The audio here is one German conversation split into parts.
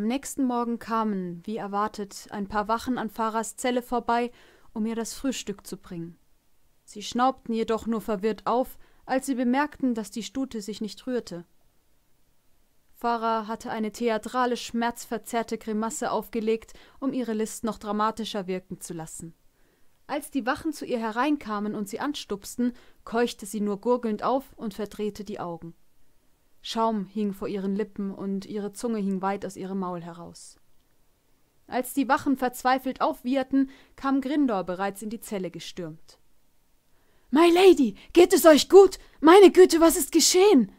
Am nächsten Morgen kamen, wie erwartet, ein paar Wachen an Farahs Zelle vorbei, um ihr das Frühstück zu bringen. Sie schnaubten jedoch nur verwirrt auf, als sie bemerkten, dass die Stute sich nicht rührte. Farah hatte eine theatralisch schmerzverzerrte Grimasse aufgelegt, um ihre List noch dramatischer wirken zu lassen. Als die Wachen zu ihr hereinkamen und sie anstupsten, keuchte sie nur gurgelnd auf und verdrehte die Augen. Schaum hing vor ihren Lippen und ihre Zunge hing weit aus ihrem Maul heraus. Als die Wachen verzweifelt aufwieherten, kam Grindor bereits in die Zelle gestürmt. My Lady, geht es euch gut? Meine Güte, was ist geschehen?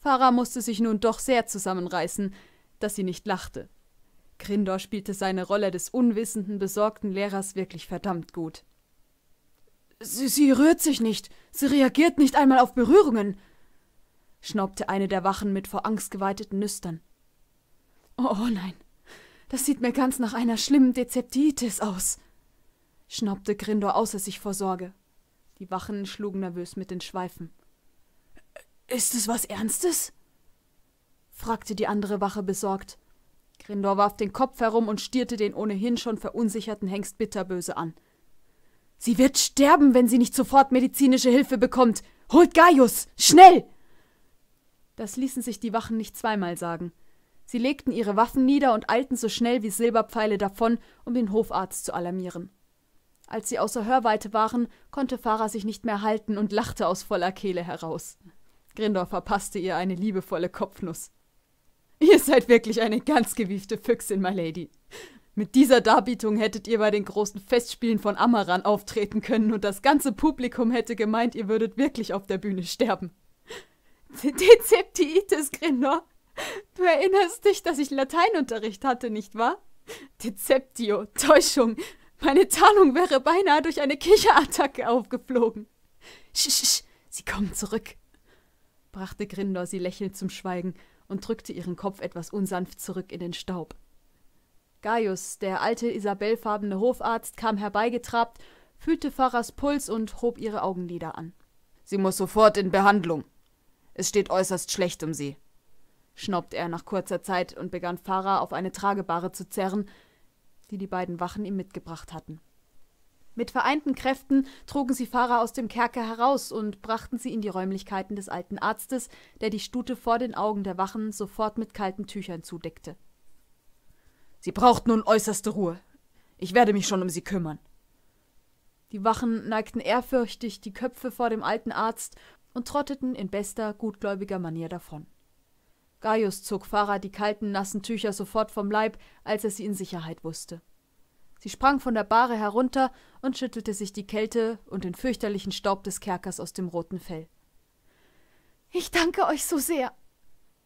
Farah musste sich nun doch sehr zusammenreißen, dass sie nicht lachte. Grindor spielte seine Rolle des unwissenden, besorgten Lehrers wirklich verdammt gut. Sie, sie rührt sich nicht, sie reagiert nicht einmal auf Berührungen, schnaubte eine der Wachen mit vor Angst geweiteten Nüstern. Oh nein, das sieht mir ganz nach einer schlimmen Dezeptitis aus, schnaubte Grindor außer sich vor Sorge. Die Wachen schlugen nervös mit den Schweifen. Ist es was Ernstes? fragte die andere Wache besorgt. Grindor warf den Kopf herum und stierte den ohnehin schon verunsicherten Hengst bitterböse an. Sie wird sterben, wenn sie nicht sofort medizinische Hilfe bekommt. Holt Gaius! Schnell! Das ließen sich die Wachen nicht zweimal sagen. Sie legten ihre Waffen nieder und eilten so schnell wie Silberpfeile davon, um den Hofarzt zu alarmieren. Als sie außer Hörweite waren, konnte Farah sich nicht mehr halten und lachte aus voller Kehle heraus. Grindor verpasste ihr eine liebevolle Kopfnuss. Ihr seid wirklich eine ganz gewiefte Füchsin, my Lady. Mit dieser Darbietung hättet ihr bei den großen Festspielen von Amaran auftreten können und das ganze Publikum hätte gemeint, ihr würdet wirklich auf der Bühne sterben. Dezeptiitis Grinor. Genau. Du erinnerst dich, dass ich Lateinunterricht hatte, nicht wahr? Deceptio, Täuschung. Meine Tarnung wäre beinahe durch eine Kicherattacke aufgeflogen. Sch, sie kommen zurück, brachte Grindor sie lächelnd zum Schweigen und drückte ihren Kopf etwas unsanft zurück in den Staub. Gaius, der alte isabellfarbene Hofarzt, kam herbeigetrabt, fühlte Pfarrers Puls und hob ihre Augenlider an. Sie muss sofort in Behandlung, es steht äußerst schlecht um sie, schnaubte er nach kurzer Zeit und begann Farah auf eine Tragebare zu zerren, die die beiden Wachen ihm mitgebracht hatten. Mit vereinten Kräften trugen sie Farah aus dem Kerker heraus und brachten sie in die Räumlichkeiten des alten Arztes, der die Stute vor den Augen der Wachen sofort mit kalten Tüchern zudeckte. Sie braucht nun äußerste Ruhe. Ich werde mich schon um sie kümmern. Die Wachen neigten ehrfürchtig die Köpfe vor dem alten Arzt und trotteten in bester, gutgläubiger Manier davon. Gaius zog Farah die kalten, nassen Tücher sofort vom Leib, als er sie in Sicherheit wusste. Sie sprang von der Bahre herunter und schüttelte sich die Kälte und den fürchterlichen Staub des Kerkers aus dem roten Fell. Ich danke euch so sehr.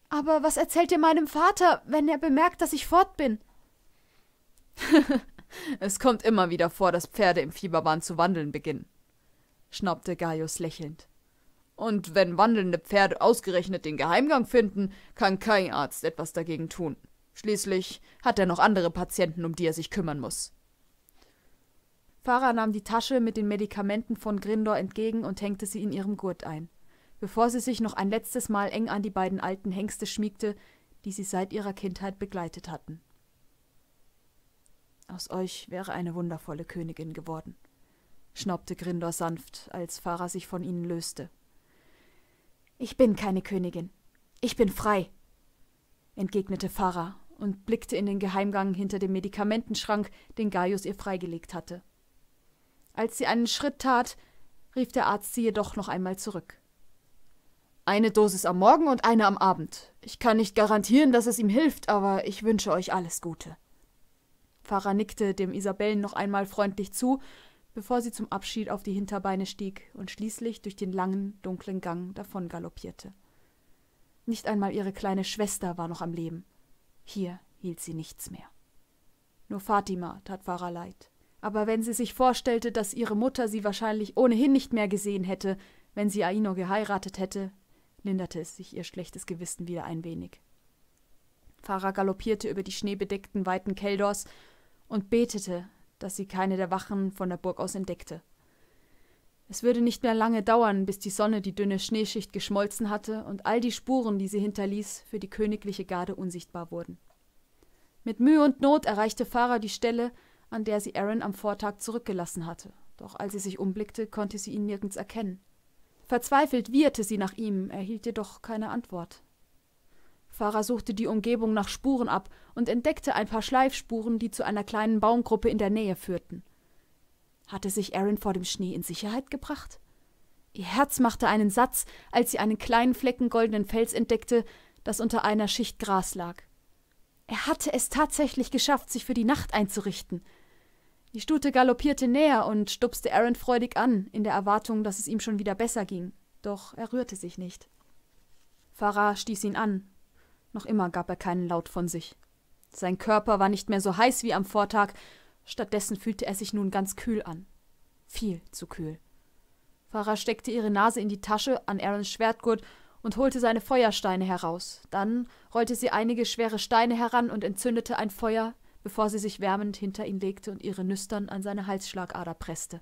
Aber was erzählt ihr meinem Vater, wenn er bemerkt, dass ich fort bin? es kommt immer wieder vor, dass Pferde im Fieberbahn zu wandeln beginnen, schnaubte Gaius lächelnd. Und wenn wandelnde Pferde ausgerechnet den Geheimgang finden, kann kein Arzt etwas dagegen tun. Schließlich hat er noch andere Patienten, um die er sich kümmern muss. Farah nahm die Tasche mit den Medikamenten von Grindor entgegen und hängte sie in ihrem Gurt ein, bevor sie sich noch ein letztes Mal eng an die beiden alten Hengste schmiegte, die sie seit ihrer Kindheit begleitet hatten. Aus euch wäre eine wundervolle Königin geworden, schnaubte Grindor sanft, als Farah sich von ihnen löste. Ich bin keine Königin. Ich bin frei, entgegnete Farah und blickte in den Geheimgang hinter dem Medikamentenschrank, den Gaius ihr freigelegt hatte. Als sie einen Schritt tat, rief der Arzt sie jedoch noch einmal zurück. Eine Dosis am Morgen und eine am Abend. Ich kann nicht garantieren, dass es ihm hilft, aber ich wünsche euch alles Gute. Farah nickte dem Isabellen noch einmal freundlich zu, bevor sie zum Abschied auf die Hinterbeine stieg und schließlich durch den langen, dunklen Gang davongaloppierte. Nicht einmal ihre kleine Schwester war noch am Leben. Hier hielt sie nichts mehr. Nur Fatima tat Farah leid. Aber wenn sie sich vorstellte, dass ihre Mutter sie wahrscheinlich ohnehin nicht mehr gesehen hätte, wenn sie Aino geheiratet hätte, linderte es sich ihr schlechtes Gewissen wieder ein wenig. Farah galoppierte über die schneebedeckten weiten Keldors und betete, dass sie keine der Wachen von der Burg aus entdeckte. Es würde nicht mehr lange dauern, bis die Sonne die dünne Schneeschicht geschmolzen hatte und all die Spuren, die sie hinterließ, für die königliche Garde unsichtbar wurden. Mit Mühe und Not erreichte Farah die Stelle, an der sie Aaron am Vortag zurückgelassen hatte, doch als sie sich umblickte, konnte sie ihn nirgends erkennen. Verzweifelt wieherte sie nach ihm, erhielt jedoch keine Antwort. Fahrer suchte die Umgebung nach Spuren ab und entdeckte ein paar Schleifspuren, die zu einer kleinen Baumgruppe in der Nähe führten. Hatte sich Aaron vor dem Schnee in Sicherheit gebracht? Ihr Herz machte einen Satz, als sie einen kleinen Flecken goldenen Fels entdeckte, das unter einer Schicht Gras lag. Er hatte es tatsächlich geschafft, sich für die Nacht einzurichten. Die Stute galoppierte näher und stupste Aaron freudig an, in der Erwartung, dass es ihm schon wieder besser ging. Doch er rührte sich nicht. Farah stieß ihn an, noch immer gab er keinen Laut von sich. Sein Körper war nicht mehr so heiß wie am Vortag, stattdessen fühlte er sich nun ganz kühl an. Viel zu kühl. Farah steckte ihre Nase in die Tasche an Aarons Schwertgurt und holte seine Feuersteine heraus. Dann rollte sie einige schwere Steine heran und entzündete ein Feuer, bevor sie sich wärmend hinter ihn legte und ihre Nüstern an seine Halsschlagader presste.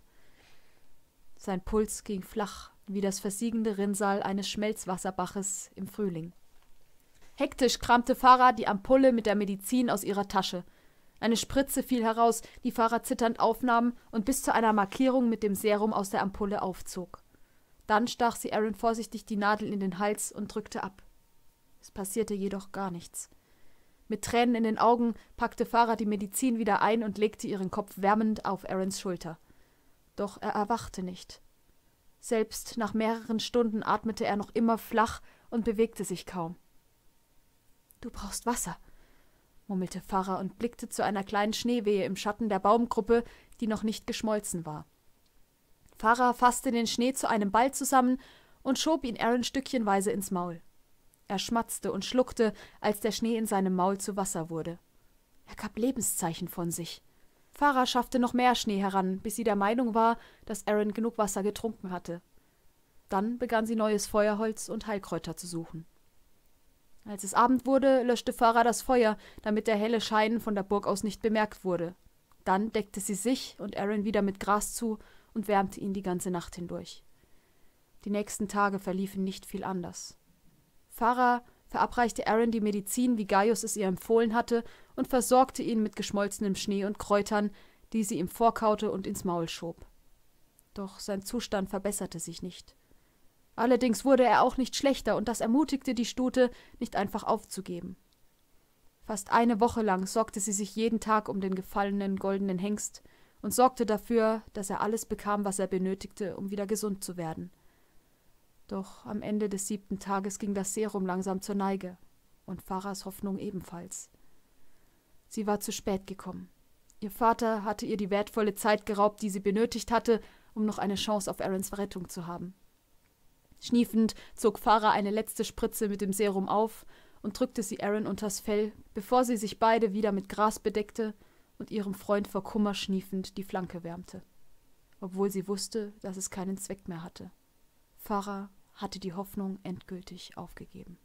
Sein Puls ging flach, wie das versiegende Rinnsal eines Schmelzwasserbaches im Frühling. Hektisch kramte Farah die Ampulle mit der Medizin aus ihrer Tasche. Eine Spritze fiel heraus, die Farah zitternd aufnahm und bis zu einer Markierung mit dem Serum aus der Ampulle aufzog. Dann stach sie Aaron vorsichtig die Nadel in den Hals und drückte ab. Es passierte jedoch gar nichts. Mit Tränen in den Augen packte Farah die Medizin wieder ein und legte ihren Kopf wärmend auf Aarons Schulter. Doch er erwachte nicht. Selbst nach mehreren Stunden atmete er noch immer flach und bewegte sich kaum. Du brauchst Wasser, murmelte Pfarrer und blickte zu einer kleinen Schneewehe im Schatten der Baumgruppe, die noch nicht geschmolzen war. Pfarrer fasste den Schnee zu einem Ball zusammen und schob ihn Aaron stückchenweise ins Maul. Er schmatzte und schluckte, als der Schnee in seinem Maul zu Wasser wurde. Er gab Lebenszeichen von sich. Pfarrer schaffte noch mehr Schnee heran, bis sie der Meinung war, dass Aaron genug Wasser getrunken hatte. Dann begann sie neues Feuerholz und Heilkräuter zu suchen. Als es Abend wurde, löschte Farah das Feuer, damit der helle Schein von der Burg aus nicht bemerkt wurde. Dann deckte sie sich und Aaron wieder mit Gras zu und wärmte ihn die ganze Nacht hindurch. Die nächsten Tage verliefen nicht viel anders. Farah verabreichte Aaron die Medizin, wie Gaius es ihr empfohlen hatte, und versorgte ihn mit geschmolzenem Schnee und Kräutern, die sie ihm vorkaute und ins Maul schob. Doch sein Zustand verbesserte sich nicht. Allerdings wurde er auch nicht schlechter, und das ermutigte die Stute, nicht einfach aufzugeben. Fast eine Woche lang sorgte sie sich jeden Tag um den gefallenen goldenen Hengst und sorgte dafür, dass er alles bekam, was er benötigte, um wieder gesund zu werden. Doch am Ende des siebten Tages ging das Serum langsam zur Neige, und Farahs Hoffnung ebenfalls. Sie war zu spät gekommen. Ihr Vater hatte ihr die wertvolle Zeit geraubt, die sie benötigt hatte, um noch eine Chance auf Aarons Rettung zu haben. Schniefend zog Farah eine letzte Spritze mit dem Serum auf und drückte sie Aaron unters Fell, bevor sie sich beide wieder mit Gras bedeckte und ihrem Freund vor Kummer schniefend die Flanke wärmte. Obwohl sie wusste, dass es keinen Zweck mehr hatte. Farah hatte die Hoffnung endgültig aufgegeben.